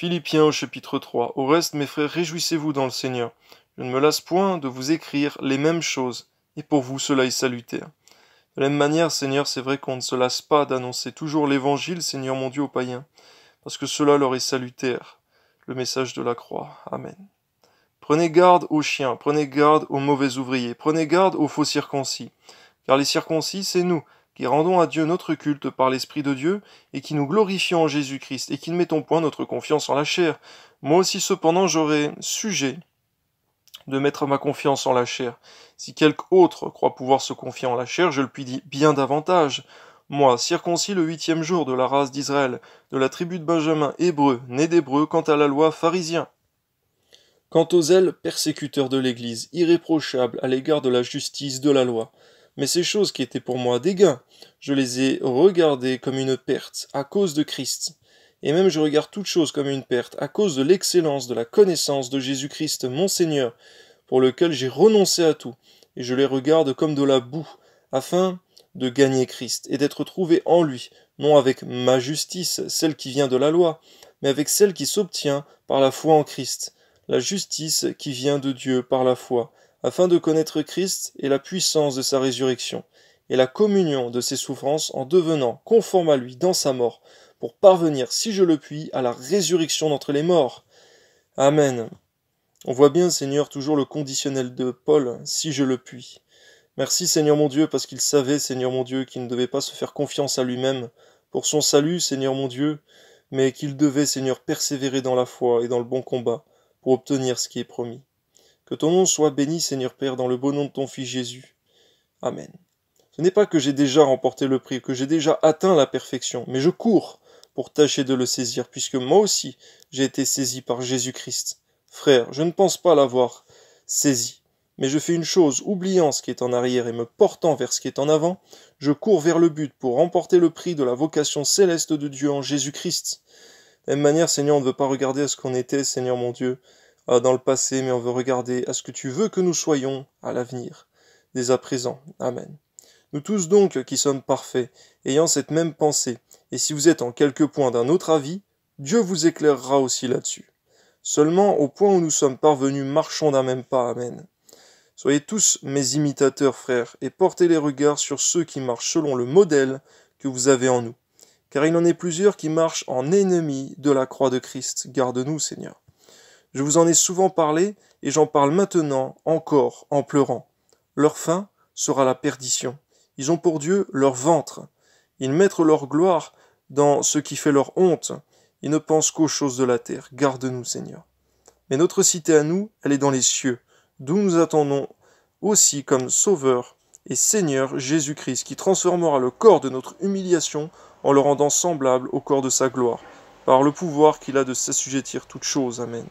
Philippiens au chapitre 3. Au reste, mes frères, réjouissez-vous dans le Seigneur. Je ne me lasse point de vous écrire les mêmes choses, et pour vous cela est salutaire. De la même manière, Seigneur, c'est vrai qu'on ne se lasse pas d'annoncer toujours l'Évangile, Seigneur mon Dieu, aux païens, parce que cela leur est salutaire, le message de la croix. Amen. Prenez garde aux chiens, prenez garde aux mauvais ouvriers, prenez garde aux faux circoncis, car les circoncis, c'est nous, qui rendons à Dieu notre culte par l'Esprit de Dieu, et qui nous glorifions en Jésus-Christ, et qui ne mettons point notre confiance en la chair. Moi aussi cependant j'aurai sujet de mettre ma confiance en la chair. Si quelque autre croit pouvoir se confier en la chair, je le puis dis bien davantage. Moi, circoncis le huitième jour de la race d'Israël, de la tribu de Benjamin, hébreu, né d'hébreu, quant à la loi, pharisien. Quant aux ailes, persécuteurs de l'Église, irréprochables à l'égard de la justice de la loi mais ces choses qui étaient pour moi des gains, je les ai regardées comme une perte, à cause de Christ. Et même je regarde toutes choses comme une perte, à cause de l'excellence de la connaissance de Jésus-Christ mon Seigneur, pour lequel j'ai renoncé à tout, et je les regarde comme de la boue, afin de gagner Christ, et d'être trouvé en lui, non avec ma justice, celle qui vient de la loi, mais avec celle qui s'obtient par la foi en Christ, la justice qui vient de Dieu par la foi, afin de connaître Christ et la puissance de sa résurrection, et la communion de ses souffrances en devenant conforme à lui dans sa mort, pour parvenir, si je le puis, à la résurrection d'entre les morts. Amen. On voit bien, Seigneur, toujours le conditionnel de Paul, si je le puis. Merci, Seigneur mon Dieu, parce qu'il savait, Seigneur mon Dieu, qu'il ne devait pas se faire confiance à lui-même pour son salut, Seigneur mon Dieu, mais qu'il devait, Seigneur, persévérer dans la foi et dans le bon combat pour obtenir ce qui est promis. Que ton nom soit béni, Seigneur Père, dans le beau nom de ton Fils Jésus. Amen. Ce n'est pas que j'ai déjà remporté le prix, que j'ai déjà atteint la perfection, mais je cours pour tâcher de le saisir, puisque moi aussi j'ai été saisi par Jésus-Christ. Frère, je ne pense pas l'avoir saisi, mais je fais une chose, oubliant ce qui est en arrière et me portant vers ce qui est en avant, je cours vers le but pour remporter le prix de la vocation céleste de Dieu en Jésus-Christ. De même manière, Seigneur, on ne veut pas regarder à ce qu'on était, Seigneur mon Dieu, ah, dans le passé, mais on veut regarder à ce que tu veux que nous soyons à l'avenir, dès à présent. Amen. Nous tous donc qui sommes parfaits, ayant cette même pensée, et si vous êtes en quelque point d'un autre avis, Dieu vous éclairera aussi là-dessus. Seulement, au point où nous sommes parvenus, marchons d'un même pas. Amen. Soyez tous mes imitateurs, frères, et portez les regards sur ceux qui marchent selon le modèle que vous avez en nous. Car il en est plusieurs qui marchent en ennemis de la croix de Christ. Garde-nous, Seigneur. Je vous en ai souvent parlé, et j'en parle maintenant encore en pleurant. Leur fin sera la perdition. Ils ont pour Dieu leur ventre. Ils mettent leur gloire dans ce qui fait leur honte. Ils ne pensent qu'aux choses de la terre. Garde-nous, Seigneur. Mais notre cité à nous, elle est dans les cieux, d'où nous attendons aussi comme Sauveur et Seigneur Jésus-Christ, qui transformera le corps de notre humiliation en le rendant semblable au corps de sa gloire, par le pouvoir qu'il a de s'assujettir toutes choses. Amen.